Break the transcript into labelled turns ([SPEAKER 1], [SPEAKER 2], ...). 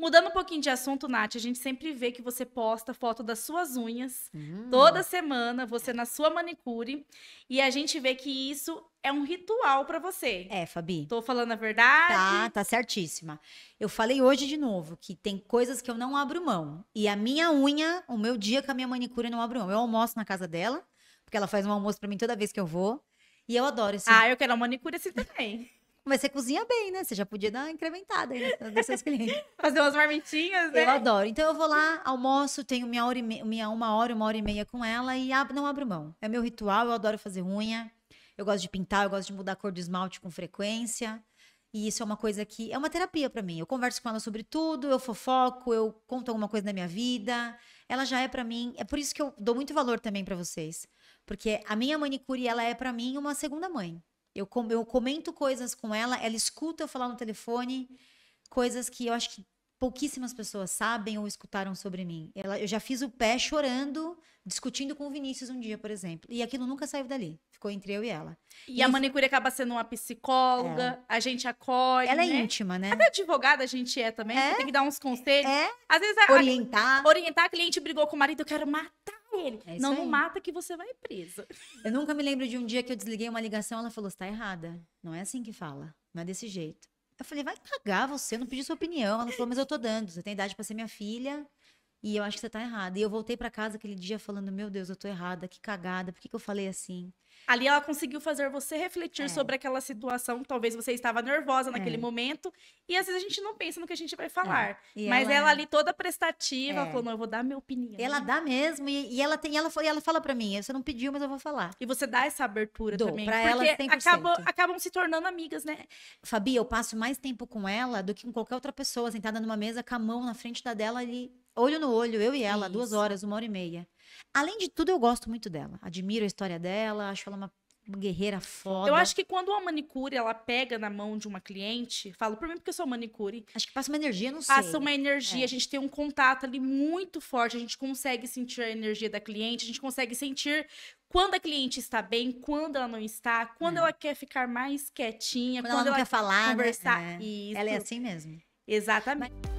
[SPEAKER 1] Mudando um pouquinho de assunto, Nath, a gente sempre vê que você posta foto das suas unhas hum. toda semana, você na sua manicure. E a gente vê que isso é um ritual para você. É, Fabi. Tô falando a verdade? Tá,
[SPEAKER 2] tá certíssima. Eu falei hoje de novo que tem coisas que eu não abro mão. E a minha unha, o meu dia com a minha manicure, não abro mão. Eu almoço na casa dela, porque ela faz um almoço para mim toda vez que eu vou. E eu adoro isso. Ah, eu quero uma manicure assim também. Mas você cozinha bem, né? Você já podia dar uma incrementada aí nos seus clientes. Fazer
[SPEAKER 1] umas marmitinhas, né? Eu adoro. Então eu vou lá,
[SPEAKER 2] almoço, tenho minha, hora meia, minha uma hora, uma hora e meia com ela e ab não abro mão. É meu ritual, eu adoro fazer unha. Eu gosto de pintar, eu gosto de mudar a cor do esmalte com frequência. E isso é uma coisa que é uma terapia para mim. Eu converso com ela sobre tudo, eu fofoco, eu conto alguma coisa da minha vida. Ela já é para mim, é por isso que eu dou muito valor também para vocês, porque a minha manicure ela é para mim uma segunda mãe. Eu, eu comento coisas com ela, ela escuta eu falar no telefone coisas que eu acho que pouquíssimas pessoas sabem ou escutaram sobre mim. Ela, eu já fiz o pé chorando, discutindo com o Vinícius um dia, por exemplo. E aquilo nunca saiu dali. Ficou entre eu e ela. E, e a manicure acaba sendo uma psicóloga, é. a gente acolhe. Ela é né? íntima, né? Até advogada a gente é também. É? Tem que
[SPEAKER 1] dar uns conselhos. É. Às vezes a, orientar. A, orientar, a cliente brigou com o marido, eu quero matar ele. É não, não mata
[SPEAKER 2] que você vai presa. Eu nunca me lembro de um dia que eu desliguei uma ligação ela falou: está errada. Não é assim que fala. Não é desse jeito. Eu falei, vai cagar você, não pedi sua opinião. Ela falou, mas eu tô dando. Você tem idade para ser minha filha. E eu acho que você tá errada. E eu voltei para casa aquele dia falando: Meu Deus, eu tô errada, que cagada, por que, que eu falei assim? Ali ela conseguiu fazer você refletir é. sobre aquela
[SPEAKER 1] situação. Talvez você estava nervosa naquele é. momento. E às vezes a gente não pensa no que a gente vai falar. É. Mas ela... ela... É. ali toda prestativa, é. falou: Não, eu vou dar a minha opinião. Ela dá mesmo. E, e ela tem, ela,
[SPEAKER 2] e ela fala para mim: Você não pediu, mas eu vou falar. E você dá essa abertura Dou, também. Pra porque ela 100%. Acabam, acabam se tornando amigas, né? Fabi, eu passo mais tempo com ela do que com qualquer outra pessoa sentada numa mesa com a mão na frente da dela ali olho no olho, eu e ela, Isso. duas horas, uma hora e meia. Além de tudo, eu gosto muito dela. Admiro a história dela, acho ela uma guerreira foda. Eu acho
[SPEAKER 1] que quando uma manicure ela pega na mão de uma cliente, falo por mim porque eu sou manicure. Acho que passa uma energia, não sei. Passa uma energia, é. a gente tem um contato ali muito forte, a gente consegue sentir a energia da cliente, a gente consegue sentir quando a cliente está bem, quando ela não está, quando é. ela quer ficar mais quietinha, quando, quando ela, ela, quer falar, né? conversar. Né? Isso. Ela é assim mesmo. Exatamente. Mas...